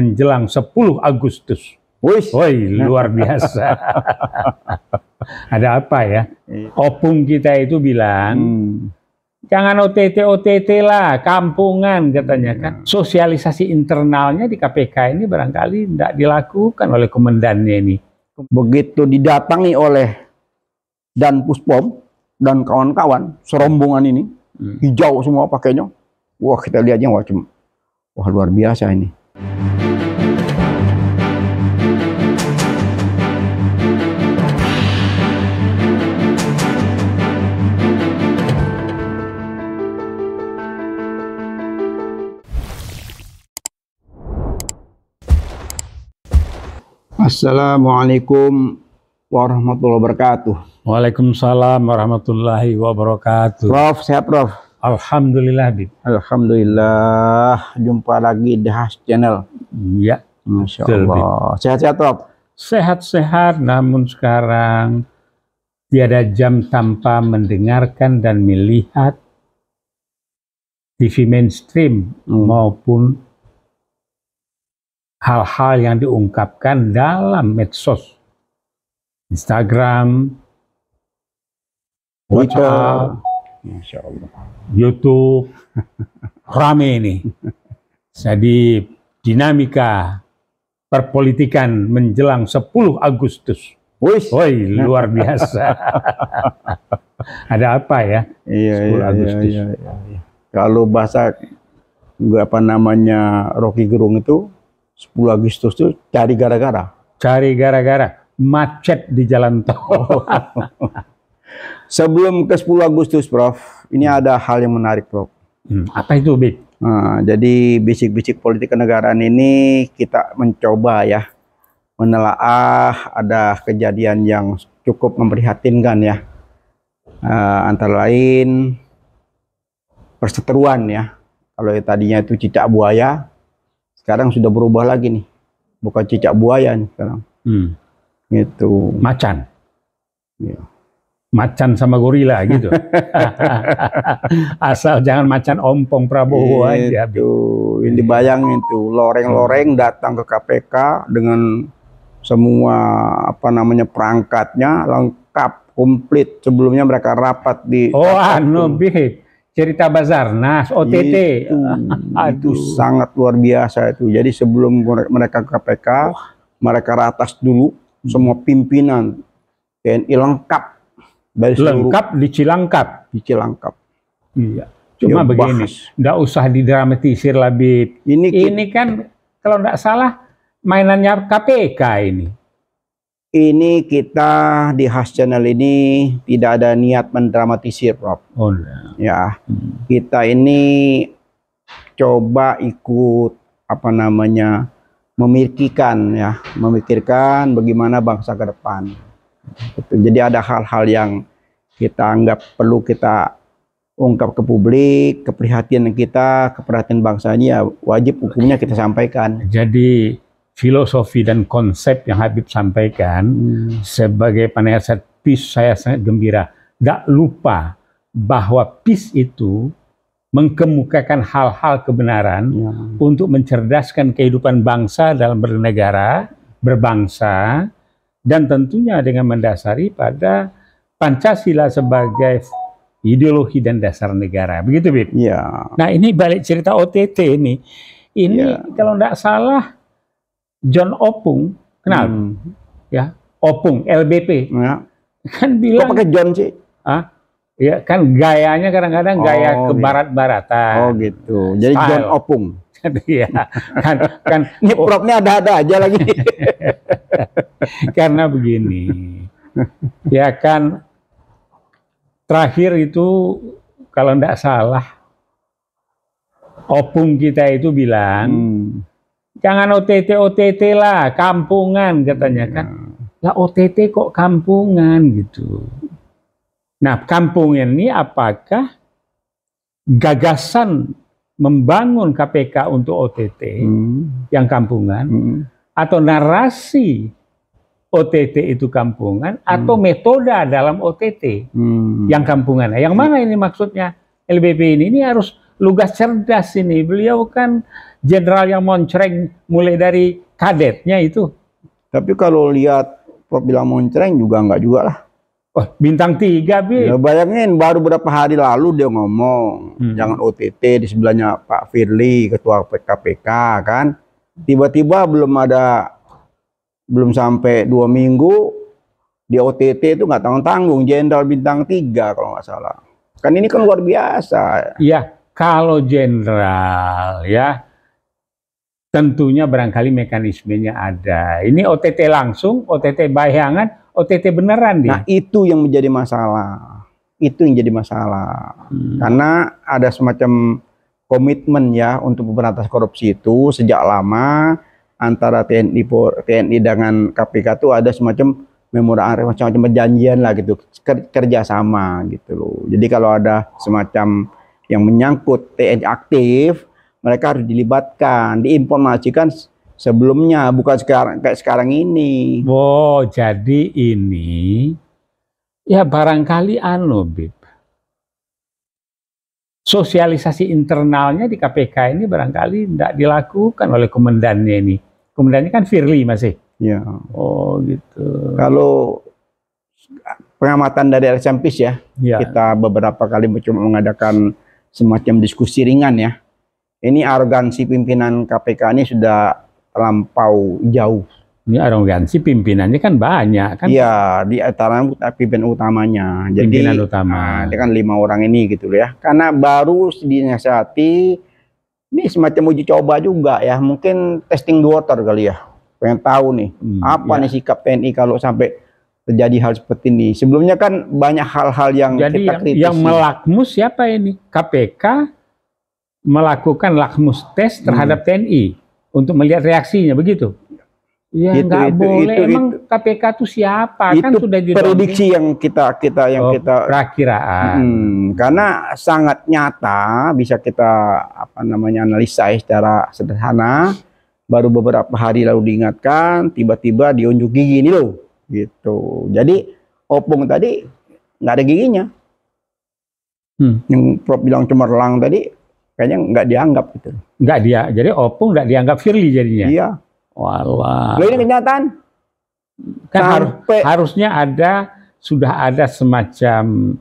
menjelang 10 Agustus. Wih, Woi, luar biasa. Ada apa ya? Iya. Opung kita itu bilang, hmm. jangan OTT OTT lah, kampungan katanya kan. Iya. Sosialisasi internalnya di KPK ini barangkali tidak dilakukan oleh komandannya ini. Begitu didatangi oleh dan Puspom dan kawan-kawan serombongan ini hmm. hijau semua pakainya. Wah kita lihatnya macam, wah luar biasa ini. Hmm. Assalamualaikum warahmatullahi wabarakatuh. Waalaikumsalam warahmatullahi wabarakatuh. Prof, sehat Prof. Alhamdulillah, Bib. Alhamdulillah, jumpa lagi di Has Channel. Ya, Masya Allah. Sehat-sehat, Prof. Sehat-sehat, namun sekarang tiada jam tanpa mendengarkan dan melihat TV mainstream hmm. maupun hal-hal yang diungkapkan dalam medsos. Instagram, WhatsApp, YouTube, rame ini. Jadi dinamika perpolitikan menjelang 10 Agustus. Woi, luar biasa. Ada apa ya? Iya, 10 iya, iya, Agustus. Iya, iya, iya. Kalau bahasa apa namanya Rocky Gerung itu 10 Agustus itu cari gara-gara. Cari gara-gara. Macet di jalan tol. Oh. Sebelum ke 10 Agustus, Prof, ini hmm. ada hal yang menarik, Prof. Hmm. Apa itu, Bik? Nah, jadi bisik-bisik politik kenegaraan ini kita mencoba ya menelaah ada kejadian yang cukup memprihatinkan ya. Uh, antara lain perseteruan ya. Kalau tadinya itu cicak buaya, sekarang sudah berubah lagi nih. Bukan cicak buaya nih sekarang. Hmm. itu Macan. Ya. Macan sama gorila gitu. Asal jangan macan ompong Prabowo itu, aja. Ini dibayangin tuh loreng-loreng datang ke KPK dengan semua apa namanya perangkatnya lengkap komplit sebelumnya mereka rapat di Oh anu bih cerita bazar nas OTT itu, itu sangat luar biasa itu jadi sebelum mereka ke KPK oh. mereka ratas dulu semua pimpinan TNI lengkap dari lengkap di Cilangkap di Cilangkap iya cuma Dia begini tidak usah didramatisir lebih ini ini kan kalau tidak salah mainannya KPK ini ini kita di Has Channel ini tidak ada niat mendramatisir, Rob. Oh, nah. ya. Hmm. Kita ini coba ikut apa namanya memikirkan ya, memikirkan bagaimana bangsa ke depan. Gitu. Jadi ada hal-hal yang kita anggap perlu kita ungkap ke publik, keprihatinan kita, keperhatian bangsanya ya wajib hukumnya kita sampaikan. Jadi filosofi dan konsep yang Habib sampaikan hmm. sebagai penasihat peace saya sangat gembira. Tidak lupa bahwa peace itu mengkemukakan hal-hal kebenaran ya. untuk mencerdaskan kehidupan bangsa dalam bernegara, berbangsa, dan tentunya dengan mendasari pada Pancasila sebagai ideologi dan dasar negara. Begitu, Bib? Ya. Nah, ini balik cerita OTT ini. Ini ya. kalau tidak salah John Opung kenal hmm. ya Opung LBP ya. kan bilang pakai John sih ah ya kan gayanya kadang-kadang oh, gaya ke gitu. barat-baratan oh gitu jadi Style. John Opung ya kan, kan ini oh. ada-ada aja lagi. Karena begini, ya kan terakhir itu kalau tidak salah, opung kita itu bilang hmm Jangan OTT OTT lah, kampungan katanya kan. Ya. Lah OTT kok kampungan gitu. Nah, kampungan ini apakah gagasan membangun KPK untuk OTT hmm. yang kampungan hmm. atau narasi OTT itu kampungan hmm. atau metoda dalam OTT hmm. yang kampungan. Yang mana ini maksudnya LBP ini? Ini harus lugas cerdas ini. Beliau kan jenderal yang moncreng mulai dari kadetnya itu. Tapi kalau lihat bilang moncreng juga enggak juga lah. Oh, bintang tiga, Bi. Ya, bayangin baru berapa hari lalu dia ngomong hmm. jangan OTT di sebelahnya Pak Firly ketua PKPK kan. Tiba-tiba belum ada belum sampai dua minggu di OTT itu nggak tanggung tanggung jenderal bintang tiga kalau nggak salah kan ini kan luar biasa iya kalau jenderal ya tentunya barangkali mekanismenya ada. Ini OTT langsung, OTT bayangan, OTT beneran nih. Nah, itu yang menjadi masalah. Itu yang jadi masalah. Hmm. Karena ada semacam komitmen ya untuk pemberantas korupsi itu sejak lama antara TNI TNI dengan KPK itu ada semacam memorandum macam-macam perjanjian lah gitu kerjasama gitu loh. Jadi kalau ada semacam yang menyangkut TNI aktif, mereka harus dilibatkan, diinformasikan sebelumnya, bukan sekarang kayak sekarang ini. Oh, jadi ini ya barangkali anu, Bib. Sosialisasi internalnya di KPK ini barangkali tidak dilakukan oleh komandannya ini. Komandannya kan Firly masih. Eh? Ya. Oh gitu. Kalau pengamatan dari LSMPIS ya, ya. kita beberapa kali cuma mengadakan semacam diskusi ringan ya. Ini arogansi pimpinan KPK ini sudah terlampau jauh. Ini arogansi pimpinannya kan banyak kan? Iya, di antara pimpinan utamanya. Jadi, pimpinan utama. Nah, kan lima orang ini gitu ya. Karena baru dinasihati, ini semacam uji coba juga ya. Mungkin testing water kali ya. Pengen tahu nih, hmm, apa ya. nih sikap TNI kalau sampai terjadi hal seperti ini. Sebelumnya kan banyak hal-hal yang Jadi kita kritisi. Yang melakmus siapa ini? KPK melakukan lakmus tes terhadap hmm. TNI untuk melihat reaksinya begitu. Ya itu, nggak itu, boleh. Itu, Emang itu, KPK kan itu siapa? Itu kan sudah prediksi yang kita kita yang oh, kita perkiraan. Hmm, karena sangat nyata bisa kita apa namanya analisa secara sederhana. Baru beberapa hari lalu diingatkan, tiba-tiba diunjuk gigi ini loh gitu jadi opung tadi nggak ada giginya hmm. yang Prof bilang cemerlang tadi kayaknya nggak dianggap gitu nggak dia jadi opung nggak dianggap Firly jadinya iya walah Loh, ini kenyataan kan Sampai... harus harusnya ada sudah ada semacam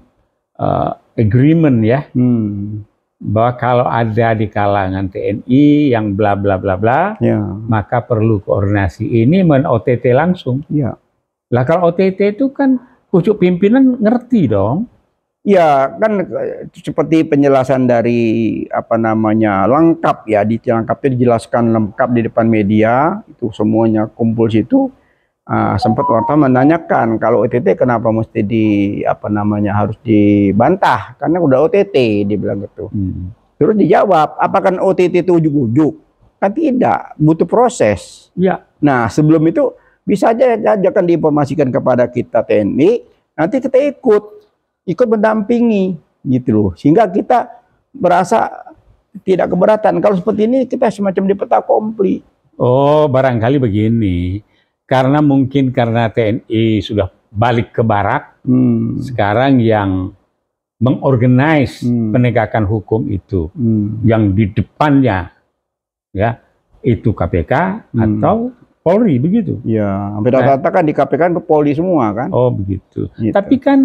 uh, agreement ya hmm. bahwa kalau ada di kalangan TNI yang bla bla bla bla ya. maka perlu koordinasi ini men OTT langsung ya. Lah kalau OTT itu kan pucuk pimpinan ngerti dong. Ya kan eh, seperti penjelasan dari apa namanya lengkap ya di lengkapnya dijelaskan lengkap di depan media itu semuanya kumpul situ uh, sempat wartawan menanyakan kalau OTT kenapa mesti di apa namanya harus dibantah karena udah OTT dibilang gitu hmm. terus dijawab apakah OTT itu ujuk-ujuk kan tidak butuh proses ya nah sebelum itu bisa aja akan diinformasikan kepada kita TNI, nanti kita ikut, ikut mendampingi gitu loh. Sehingga kita merasa tidak keberatan. Kalau seperti ini kita semacam di peta kompli. Oh, barangkali begini. Karena mungkin karena TNI sudah balik ke barak, hmm. sekarang yang mengorganize hmm. penegakan hukum itu hmm. yang di depannya ya itu KPK hmm. atau Polri begitu. Ya, hampir nah. rata-rata kan di KPK kan Polri semua kan. Oh begitu. Gitu. Tapi kan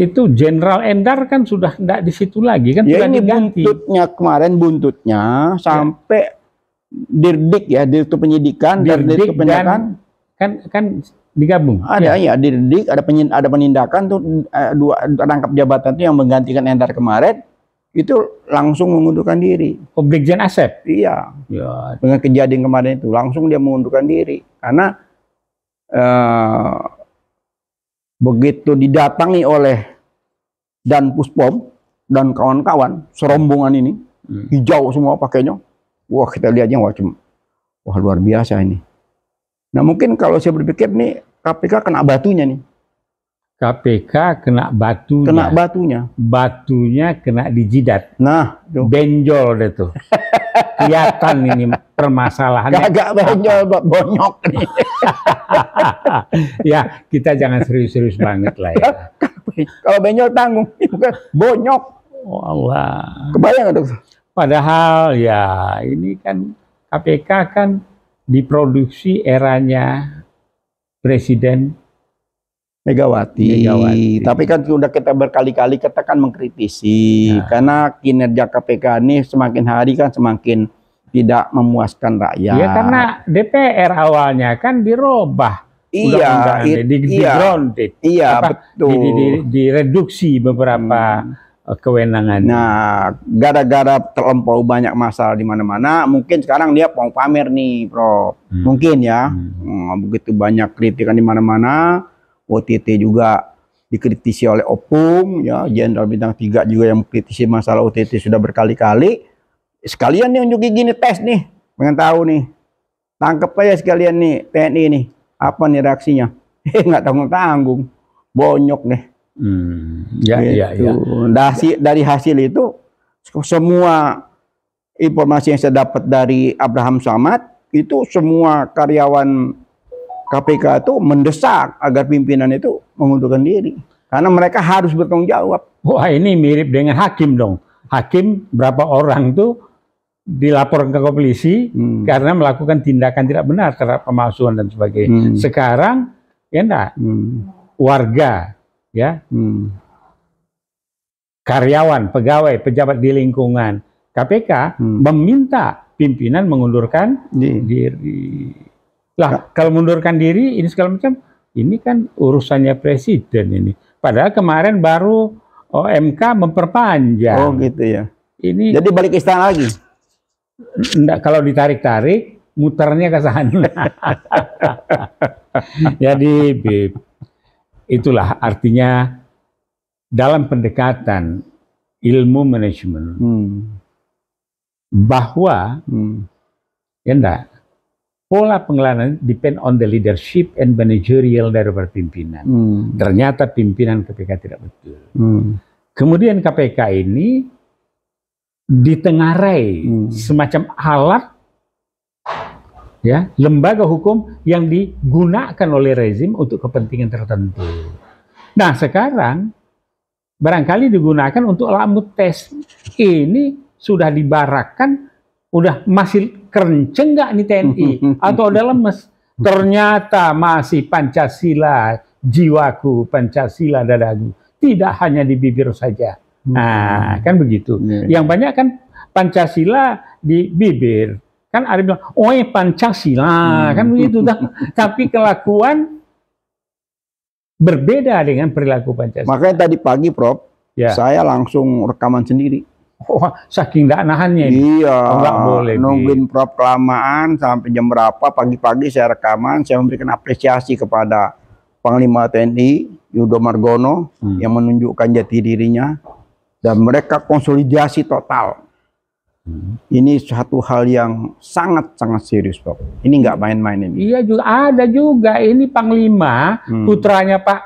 itu Jenderal Endar kan sudah tidak di situ lagi kan ya, ini diganti. Buntutnya kemarin buntutnya sampai ya. dirdik ya dirtu penyidikan dirdik dan penyidikan dan, kan kan digabung. Ada ya, ya dirdik ada ada penindakan tuh eh, dua rangkap jabatan tuh yang menggantikan Endar kemarin itu langsung mengundurkan diri. Objekjen Asep? Iya. Ya. Dengan kejadian kemarin itu, langsung dia mengundurkan diri. Karena uh, begitu didatangi oleh dan Puspom dan kawan-kawan, serombongan ini, hmm. hijau semua pakainya. Wah kita lihatnya wajib. Wah luar biasa ini. Nah mungkin kalau saya berpikir nih KPK kena batunya nih. KPK kena batunya. Kena batunya. Batunya kena di jidat. Nah, tuh. benjol deh tuh. Kelihatan ini permasalahannya. Agak benjol buat bonyok nih. ya, kita jangan serius-serius banget lah ya. Kalau benjol tanggung, bukan bonyok. Oh Allah. Kebayang dok? Padahal ya ini kan KPK kan diproduksi eranya Presiden Megawati. Megawati. Tapi kan sudah kita berkali-kali kita kan mengkritisi ya. karena kinerja KPK ini semakin hari kan semakin tidak memuaskan rakyat. Iya karena DPR awalnya kan dirubah. Iya, it, di, di, iya, grounded, iya apa, betul. Di, di, beberapa hmm. Eh, kewenangan. Nah, gara-gara terlampau banyak masalah di mana-mana, mungkin sekarang dia mau pamer nih, Prof. Hmm. Mungkin ya, hmm. hmm begitu banyak kritikan di mana-mana OTT juga dikritisi oleh Opung ya Jenderal Bintang Tiga juga yang mengkritisi masalah OTT sudah berkali-kali sekalian nih unjuk gigi nih tes nih pengen tahu nih tangkep aja sekalian nih TNI nih apa nih reaksinya Eh, nggak tanggung tanggung bonyok nih hmm, ya, gitu. ya, ya. Dari, dari hasil itu semua informasi yang saya dapat dari Abraham Samad itu semua karyawan KPK itu mendesak agar pimpinan itu mengundurkan diri karena mereka harus bertanggung jawab. Wah ini mirip dengan hakim dong. Hakim berapa orang tuh dilaporkan ke polisi hmm. karena melakukan tindakan tidak benar terhadap pemalsuan dan sebagainya. Hmm. Sekarang ya enggak hmm. warga ya hmm. karyawan pegawai pejabat di lingkungan KPK hmm. meminta pimpinan mengundurkan diri. diri. Lah, ya. kalau mundurkan diri ini segala macam, ini kan urusannya presiden ini. Padahal kemarin baru OMK oh, memperpanjang. Oh, gitu ya. Ini Jadi balik istana lagi. Enggak, kalau ditarik-tarik muternya ke sana. Jadi, Bib, itulah artinya dalam pendekatan ilmu manajemen hmm. bahwa hmm. ya enggak pola pengelanaan depend on the leadership and managerial daripada pimpinan. Hmm. Ternyata pimpinan KPK tidak betul. Hmm. Kemudian KPK ini ditengarai hmm. semacam alat ya lembaga hukum yang digunakan oleh rezim untuk kepentingan tertentu. Nah sekarang barangkali digunakan untuk alat tes ini sudah dibarakan, udah masih kerenceng nggak nih TNI? Hmm, hmm, hmm, Atau dalam mes, ternyata masih Pancasila jiwaku, Pancasila dadaku. Tidak hanya di bibir saja. Nah, kan begitu. Iya, iya. Yang banyak kan Pancasila di bibir. Kan ada bilang, oh eh, Pancasila. Kan begitu. dah. Tapi kelakuan berbeda dengan perilaku Pancasila. Makanya tadi pagi, Prof, yeah. saya langsung rekaman sendiri Oh, saking nggak nahannya ini. Iya. Enggak oh, boleh. Nungguin nih. prop sampai jam berapa pagi-pagi saya rekaman, saya memberikan apresiasi kepada Panglima TNI Yudo Margono hmm. yang menunjukkan jati dirinya dan mereka konsolidasi total. Hmm. Ini satu hal yang sangat-sangat serius, Pak. Ini nggak main-main ini. Iya juga ada juga ini Panglima hmm. putranya Pak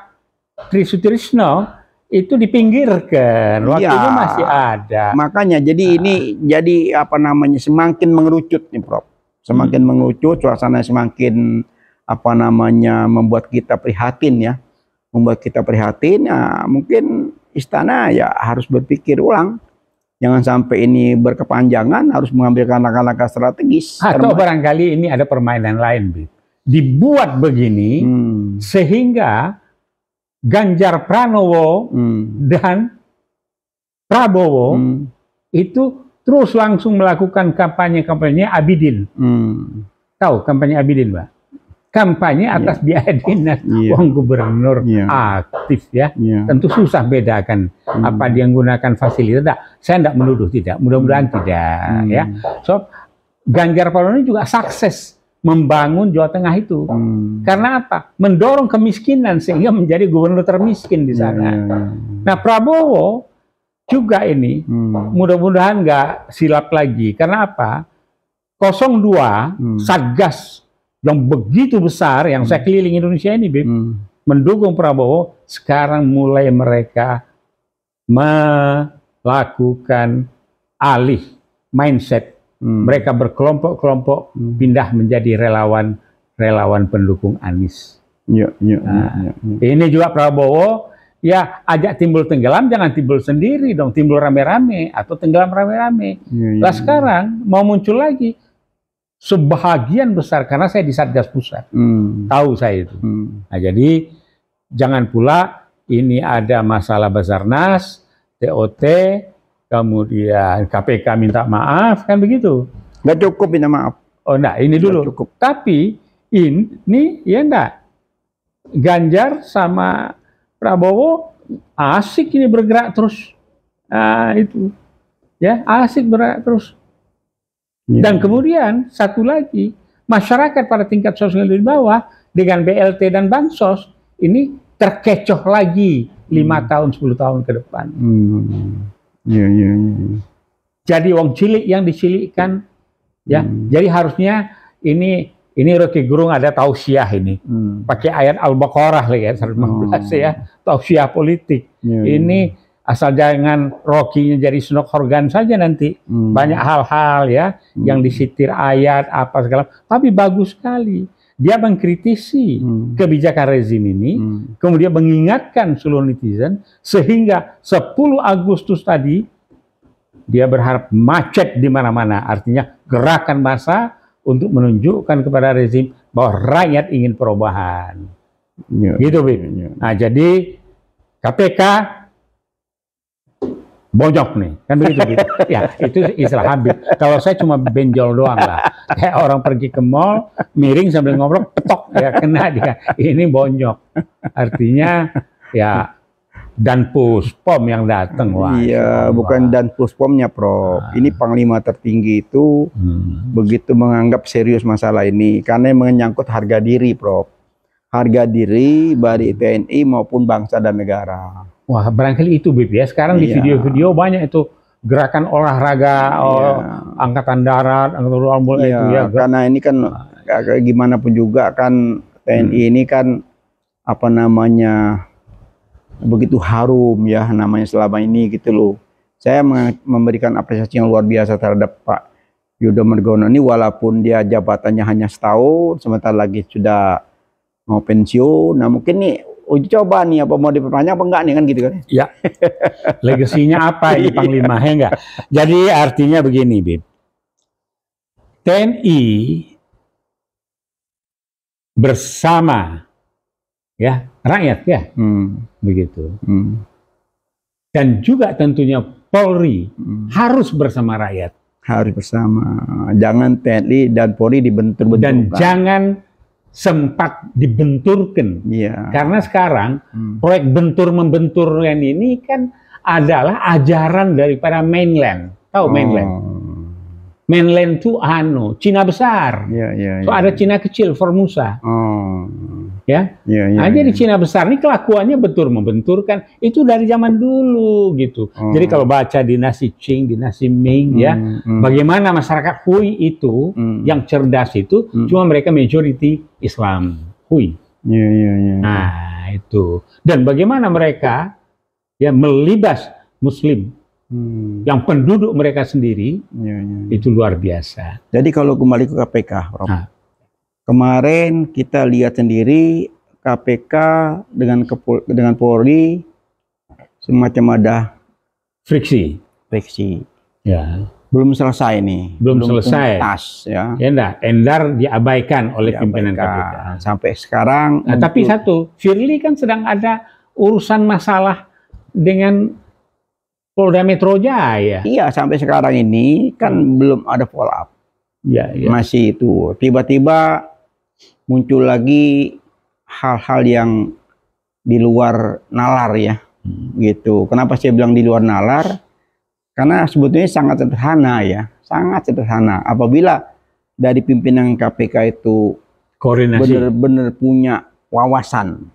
Trisutrisno itu dipinggirkan iya. waktunya ya, masih ada makanya jadi nah. ini jadi apa namanya semakin mengerucut nih Prof semakin hmm. mengerucut suasana semakin apa namanya membuat kita prihatin ya membuat kita prihatin ya mungkin istana ya harus berpikir ulang jangan sampai ini berkepanjangan harus mengambil langkah-langkah strategis atau barangkali ini ada permainan lain Bip. dibuat begini hmm. sehingga Ganjar Pranowo hmm. dan Prabowo hmm. itu terus langsung melakukan kampanye-kampanye Abidin. Hmm. Tahu kampanye Abidin, Pak? Kampanye iya. atas yeah. biaya dinas yeah. uang gubernur yeah. aktif ya. Yeah. Tentu susah bedakan hmm. apa dia menggunakan fasilitas. Nah, saya tidak menuduh tidak, mudah-mudahan hmm. tidak ya. hmm. ya. So Ganjar Pranowo juga sukses membangun Jawa Tengah itu. Hmm. Karena apa? Mendorong kemiskinan sehingga menjadi gubernur termiskin di sana. Hmm. Nah Prabowo juga ini hmm. mudah-mudahan nggak silap lagi. Karena apa? 02 hmm. Satgas yang begitu besar yang hmm. saya keliling Indonesia ini, Bib, hmm. mendukung Prabowo. Sekarang mulai mereka melakukan alih mindset Hmm. Mereka berkelompok-kelompok hmm. pindah menjadi relawan relawan pendukung Anies. Ya, ya, ya nah, ya, ya, ya. Ini juga Prabowo ya ajak timbul tenggelam jangan timbul sendiri dong timbul rame-rame atau tenggelam rame-rame. Ya, ya, lah ya. sekarang mau muncul lagi sebahagian besar karena saya di Satgas Pusat hmm. tahu saya itu. Hmm. Nah jadi jangan pula ini ada masalah Basarnas, TOT, kemudian KPK minta maaf kan begitu nggak cukup minta maaf oh nah ini nggak dulu cukup. tapi ini ya enggak Ganjar sama Prabowo asik ini bergerak terus nah, itu ya asik bergerak terus ya. dan kemudian satu lagi masyarakat pada tingkat sosial di bawah dengan BLT dan bansos ini terkecoh lagi lima hmm. tahun 10 tahun ke depan. Hmm. Iya, iya, iya. Jadi wong cilik yang dicilikkan ya. Hmm. Jadi harusnya ini ini Rocky Gerung ada tausiah ini. Hmm. Pakai ayat Al-Baqarah ya 115 oh. ya, tausiah politik. Ya, ya. ini iya. asal jangan rocky jadi snok organ saja nanti. Hmm. Banyak hal-hal ya hmm. yang disitir ayat apa segala. Tapi bagus sekali dia mengkritisi hmm. kebijakan rezim ini, hmm. kemudian mengingatkan seluruh netizen, sehingga 10 Agustus tadi dia berharap macet di mana-mana, artinya gerakan massa untuk menunjukkan kepada rezim bahwa rakyat ingin perubahan. Ya, gitu, Ya, ya. Nah, jadi KPK bonyok nih kan begitu gitu. ya itu istilah Habib kalau saya cuma benjol doang lah kayak orang pergi ke mall miring sambil ngobrol petok ya kena dia ini bonyok artinya ya dan puspom yang datang wah iya bukan dan puspomnya pro nah. ini panglima tertinggi itu hmm. begitu menganggap serius masalah ini karena menyangkut harga diri pro harga diri dari TNI maupun bangsa dan negara Wah, barangkali itu BPS. ya. Sekarang iya. di video-video banyak itu gerakan olahraga iya. Oh, angkatan darat, angkatan laut mulai iya, itu ya. Karena ini kan gimana pun juga kan TNI hmm. ini kan apa namanya begitu harum ya namanya selama ini gitu loh. Saya memberikan apresiasi yang luar biasa terhadap Pak Yudo Margono ini walaupun dia jabatannya hanya setahun, sementara lagi sudah mau pensiun. Nah mungkin nih uji coba nih apa mau diperpanjang apa enggak nih kan gitu kan. Ya. Legasinya apa ini iya. Panglima ya enggak? Jadi artinya begini, Bib. TNI bersama ya rakyat ya hmm. begitu hmm. dan juga tentunya Polri hmm. harus bersama rakyat harus bersama jangan TNI dan Polri dibentur benturkan dan jangan sempat dibenturkan. Iya. Karena sekarang hmm. proyek bentur membenturkan ini kan adalah ajaran daripada mainland. Tahu oh. mainland? mainland tuh anu Cina besar. Ya, ya, so ya. ada Cina kecil Formosa. Oh. Ya. ya, ya nah, jadi ya. Cina besar ini kelakuannya betul membenturkan itu dari zaman dulu gitu. Oh. Jadi kalau baca dinasti Qing, dinasti Ming ya, hmm, ya, hmm. bagaimana masyarakat Hui itu hmm. yang cerdas itu hmm. cuma mereka majority Islam Hui. ya, ya, ya. Nah, itu. Dan bagaimana mereka ya melibas muslim hmm. yang penduduk mereka sendiri ya, ya, ya. itu luar biasa. Jadi kalau kembali ke KPK, Rob, nah. kemarin kita lihat sendiri KPK dengan Kepol dengan Polri semacam ada friksi. Friksi. Ya. Belum selesai nih. Belum, belum selesai. Tuntas, ya. Ya enggak, Endar diabaikan oleh diabaikan. pimpinan KPK. Sampai sekarang. Nah, untuk... tapi satu, Firly kan sedang ada urusan masalah dengan Polda Metro Jaya. Iya, sampai sekarang ini kan hmm. belum ada follow up. Ya, ya. Masih itu. Tiba-tiba muncul lagi hal-hal yang di luar nalar ya. Hmm. Gitu. Kenapa saya bilang di luar nalar? Karena sebetulnya sangat sederhana ya. Sangat sederhana. Apabila dari pimpinan KPK itu benar-benar punya wawasan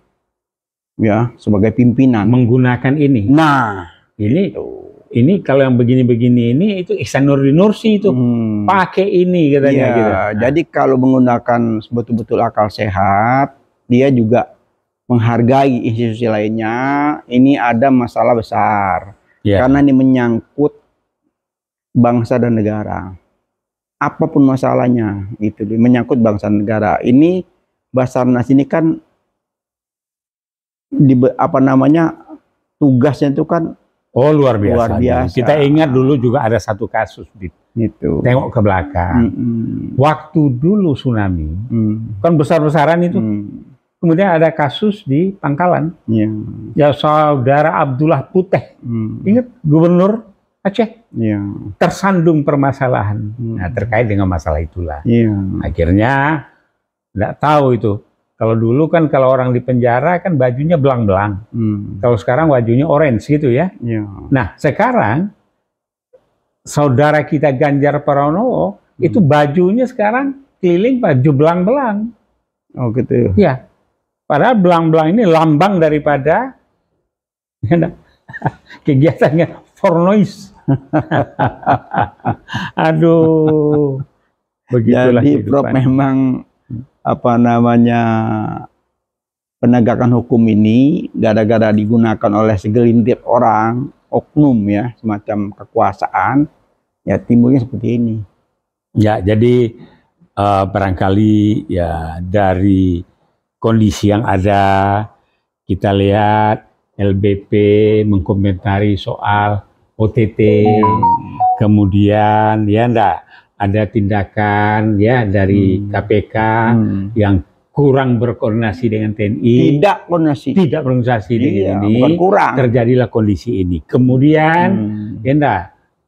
ya sebagai pimpinan menggunakan ini. Nah, ini oh. ini kalau yang begini-begini ini itu Ihsan Nurdin Nursi itu hmm. pakai ini katanya ya, gitu. Jadi kalau menggunakan betul-betul akal sehat, dia juga menghargai institusi lainnya. Ini ada masalah besar. Ya. Karena ini menyangkut bangsa dan negara. Apapun masalahnya itu menyangkut bangsa dan negara. Ini Basarnas ini kan di apa namanya tugasnya itu kan Oh luar biasa. Luar biasa. Kita ingat dulu juga ada satu kasus di itu. Tengok ke belakang. Mm -hmm. Waktu dulu tsunami mm. kan besar-besaran itu. Mm. Kemudian ada kasus di Pangkalan. Yeah. Ya saudara Abdullah Puteh. Mm. Ingat gubernur Aceh. Yeah. Tersandung permasalahan. Mm. Nah, terkait dengan masalah itulah. Yeah. Akhirnya tidak tahu itu kalau dulu kan kalau orang di penjara kan bajunya belang-belang. Hmm. Kalau sekarang bajunya orange gitu ya. ya. Nah sekarang saudara kita Ganjar Pranowo hmm. itu bajunya sekarang keliling baju belang-belang. Oh gitu. Ya. Iya. Padahal belang-belang ini lambang daripada ya kegiatannya for noise. Aduh. Begitulah Jadi Prof memang apa namanya penegakan hukum ini gara-gara digunakan oleh segelintir orang oknum ya semacam kekuasaan ya timbulnya seperti ini ya jadi uh, barangkali ya dari kondisi yang ada kita lihat LBP mengkomentari soal OTT hmm. kemudian ya enggak ada tindakan ya dari hmm. KPK hmm. yang kurang berkoordinasi dengan TNI. Tidak koordinasi. Tidak koordinasi iya, dengan ini. kurang. Terjadilah kondisi ini. Kemudian, hmm. Ya enggak,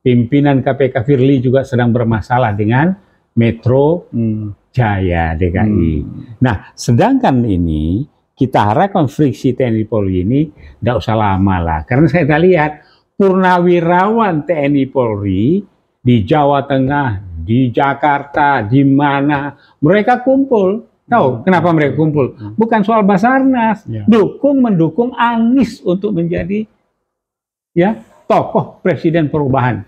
pimpinan KPK Firly juga sedang bermasalah dengan Metro hmm. Jaya DKI. Hmm. Nah, sedangkan ini kita harap konfliksi TNI Polri ini tidak usah lama lah. Karena saya lihat purnawirawan TNI Polri di Jawa Tengah, di Jakarta, di mana mereka kumpul. Tahu hmm. kenapa mereka kumpul? Hmm. Bukan soal Basarnas, ya. dukung mendukung Anies untuk menjadi ya tokoh presiden perubahan.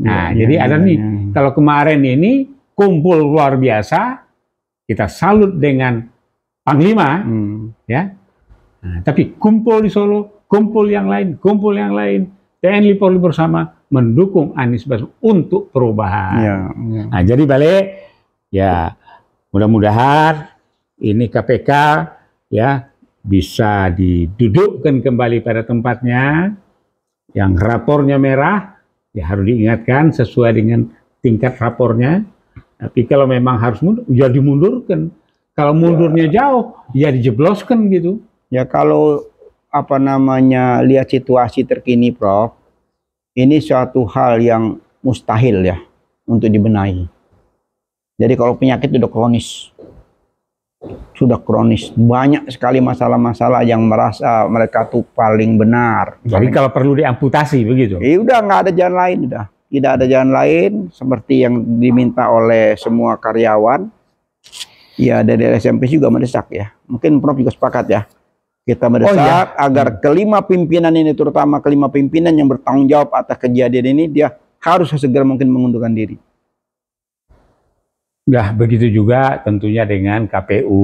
Ya, nah, ya, jadi ya, ada ya, nih ya, ya. kalau kemarin ini kumpul luar biasa, kita salut dengan panglima, hmm. ya. Nah, tapi kumpul di Solo, kumpul yang lain, kumpul yang lain. TNI Polri bersama mendukung Anies Baswedan untuk perubahan. Ya, ya. Nah, jadi balik ya mudah-mudahan ini KPK ya bisa didudukkan kembali pada tempatnya. Yang rapornya merah ya harus diingatkan sesuai dengan tingkat rapornya. Tapi kalau memang harus mundur, ya dimundurkan. Kalau mundurnya ya. jauh, ya dijebloskan gitu. Ya kalau apa namanya lihat situasi terkini Prof ini suatu hal yang mustahil ya untuk dibenahi jadi kalau penyakit sudah kronis sudah kronis banyak sekali masalah-masalah yang merasa mereka tuh paling benar jadi kalau perlu diamputasi begitu ya udah nggak ada jalan lain udah tidak ada jalan lain seperti yang diminta oleh semua karyawan ya dari smp juga mendesak ya mungkin Prof juga sepakat ya kita mendesak oh, iya. agar hmm. kelima pimpinan ini, terutama kelima pimpinan yang bertanggung jawab atas kejadian ini, dia harus segera mungkin mengundurkan diri. Nah, begitu juga tentunya dengan KPU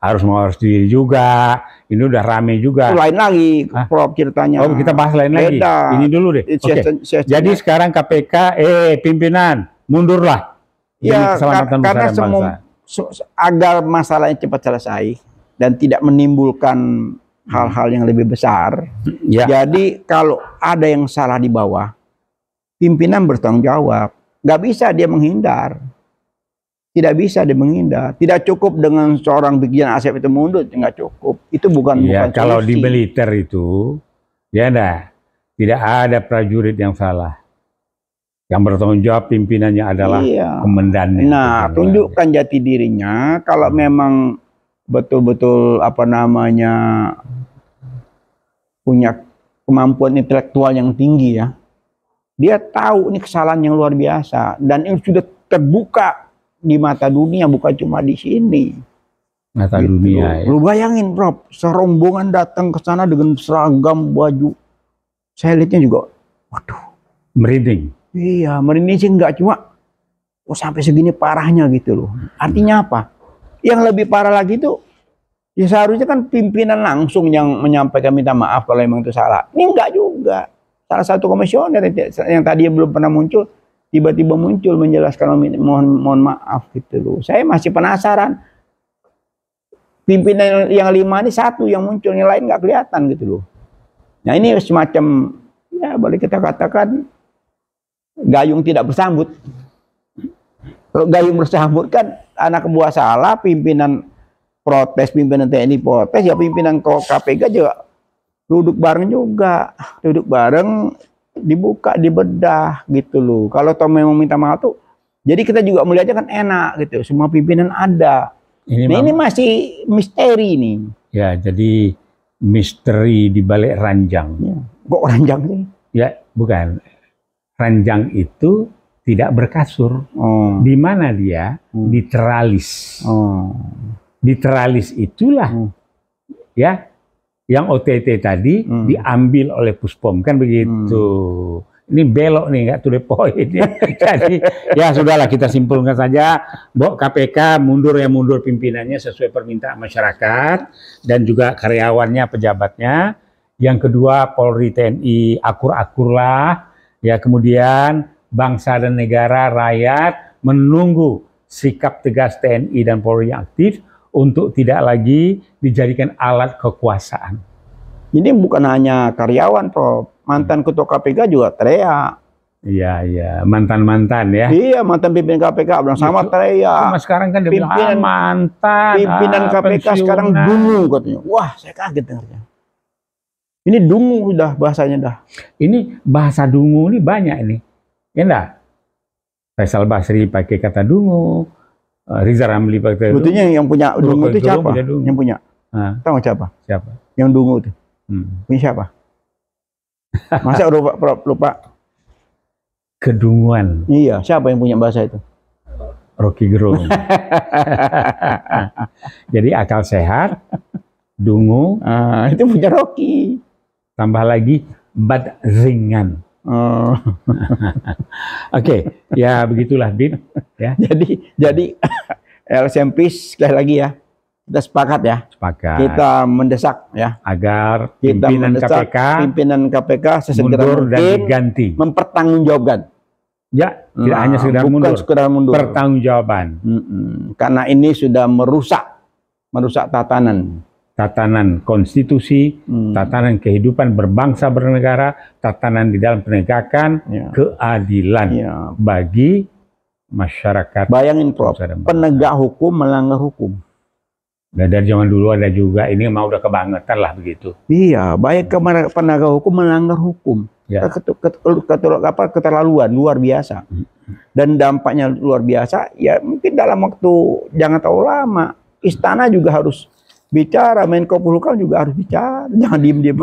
harus mengurus diri juga. Ini udah rame juga. Itu lain lagi, Hah? Prof ceritanya. Oh, kita bahas lain Beda. lagi. Ini dulu deh. Oke. Jadi sekarang KPK, eh pimpinan, mundurlah. Ya, kar karena semua agar masalahnya cepat selesai, dan tidak menimbulkan hal-hal yang lebih besar. Ya. Jadi kalau ada yang salah di bawah, pimpinan bertanggung jawab. Gak bisa dia menghindar. Tidak bisa dia menghindar. Tidak cukup dengan seorang bagian aset itu mundur, nggak cukup. Itu bukan ya, bukan kalau solusi. di militer itu, ya dah tidak ada prajurit yang salah. Yang bertanggung jawab pimpinannya adalah iya. komandannya. Nah, kan tunjukkan jati dirinya. Kalau hmm. memang betul-betul apa namanya punya kemampuan intelektual yang tinggi ya. Dia tahu ini kesalahan yang luar biasa dan ini sudah terbuka di mata dunia bukan cuma di sini. Mata gitu. dunia. Ya. Lu bayangin, Prof, serombongan datang ke sana dengan seragam baju. Saya lihatnya juga, waduh, merinding. Iya, merinding sih enggak cuma oh, sampai segini parahnya gitu loh. Artinya apa? Yang lebih parah lagi itu ya seharusnya kan pimpinan langsung yang menyampaikan minta maaf kalau emang itu salah. Ini enggak juga. Salah satu komisioner yang tadi belum pernah muncul tiba-tiba muncul menjelaskan mohon mohon maaf gitu loh. Saya masih penasaran. Pimpinan yang lima ini satu yang muncul, yang lain nggak kelihatan gitu loh. Nah ini semacam ya boleh kita katakan gayung tidak bersambut. Kalau gayung bersambut kan anak buah salah pimpinan protes pimpinan TNI protes ya pimpinan KPK juga duduk bareng juga duduk bareng dibuka dibedah gitu loh kalau Tom memang minta maaf tuh jadi kita juga melihatnya kan enak gitu semua pimpinan ada ini, nah, ini masih misteri nih ya jadi misteri di balik ranjang ya. kok ranjang nih? ya bukan ranjang itu tidak berkasur. Oh. Di mana dia? Hmm. Di teralis. Oh. Di teralis itulah hmm. ya yang OTT tadi hmm. diambil oleh Puspom kan begitu. Hmm. Ini belok nih nggak to the point ya. Jadi ya sudahlah kita simpulkan saja Mbok KPK mundur ya mundur pimpinannya sesuai permintaan masyarakat dan juga karyawannya pejabatnya. Yang kedua Polri TNI akur akurlah ya kemudian bangsa dan negara, rakyat menunggu sikap tegas TNI dan Polri yang aktif untuk tidak lagi dijadikan alat kekuasaan. Jadi bukan hanya karyawan, pro Mantan Ketua KPK juga teriak. Iya, iya. Mantan-mantan ya. Iya, mantan pimpinan KPK. Bilang sama teriak. Cuma sekarang kan dia ah, pimpinan, ah, mantan. Pimpinan ah, KPK pensiunan. sekarang dungu katanya. Wah, saya kaget dengarnya. Ini dungu udah bahasanya dah. Ini bahasa dungu ini banyak ini. Enggak. Faisal Basri pakai kata dungu, eh, Riza Ramli pakai kata Sebetulnya yang punya dungu itu siapa? Punya dungu. Yang punya. Ha? Tahu siapa? Siapa? Yang dungu itu. Hmm. Punya siapa? Masa lupa, lupa? Kedunguan. Iya, siapa yang punya bahasa itu? Rocky Gerung. Jadi akal sehat, dungu. Ah, itu punya Rocky. Tambah lagi bad ringan. Oh. Oke, okay. ya begitulah Bin. Ya. Jadi jadi LSMP sekali lagi ya kita sepakat ya. Sepakat. Kita mendesak ya agar kita pimpinan mendesak, KPK pimpinan KPk sesegera mundur dan diganti. Mempertanggungjawabkan. Ya, tidak nah, hanya sekedar mundur. sekedar mundur. Pertanggungjawaban. Mm -mm. Karena ini sudah merusak merusak tatanan tatanan konstitusi, hmm. tatanan kehidupan berbangsa bernegara, tatanan di dalam penegakan ya. keadilan ya. bagi masyarakat. Bayangin Prof, penegak hukum melanggar hukum. Dan dari zaman dulu ada juga ini mau udah kebangetan lah begitu. Iya, baik hmm. ke penegak hukum melanggar hukum. Ya. apa, keterlaluan luar biasa. Hmm. Dan dampaknya luar biasa, ya mungkin dalam waktu jangan tahu lama. Istana juga harus bicara Menko Polhukam juga harus bicara jangan diem diem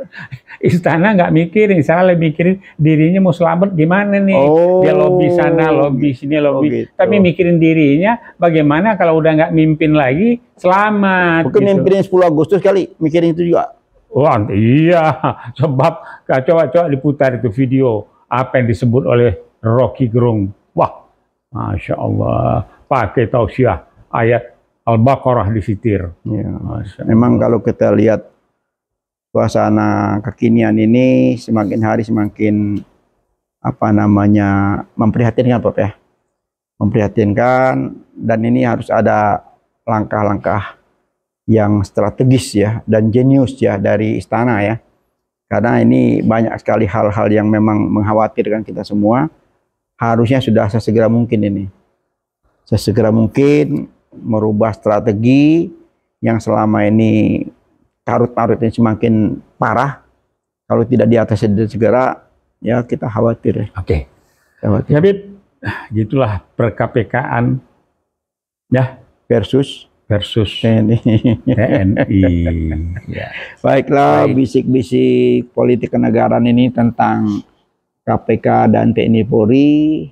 istana nggak mikirin istana lebih mikirin dirinya mau selamat gimana nih oh, dia lobby sana lobby sini oh lobby oh gitu. tapi mikirin dirinya bagaimana kalau udah nggak mimpin lagi selamat mungkin gitu. mimpirin 10 Agustus kali mikirin itu juga wah iya sebab coba-coba diputar itu video apa yang disebut oleh Rocky Gerung wah Masya Allah pakai tausiah ayat Al-Baqarah disitir. Ya. Memang kalau kita lihat suasana kekinian ini semakin hari semakin apa namanya memprihatinkan Pak ya. Memprihatinkan dan ini harus ada langkah-langkah yang strategis ya dan jenius ya dari istana ya. Karena ini banyak sekali hal-hal yang memang mengkhawatirkan kita semua. Harusnya sudah sesegera mungkin ini. Sesegera mungkin merubah strategi yang selama ini karut-marutnya semakin parah. Kalau tidak diatasi segera, ya kita khawatir. Oke. Okay. Khawatir. Habib, gitulah perkpkaan ya versus versus TNI. TNI. ya. Baiklah bisik-bisik politik kenegaraan ini tentang KPK dan TNI Polri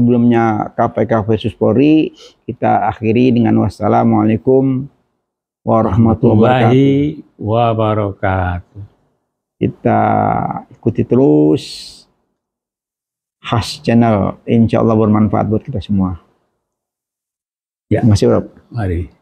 sebelumnya KPK versus Polri kita akhiri dengan wassalamualaikum warahmatullahi wabarakatuh. Kita ikuti terus khas channel, insyaallah bermanfaat buat kita semua. Ya, masih Rob. Mari.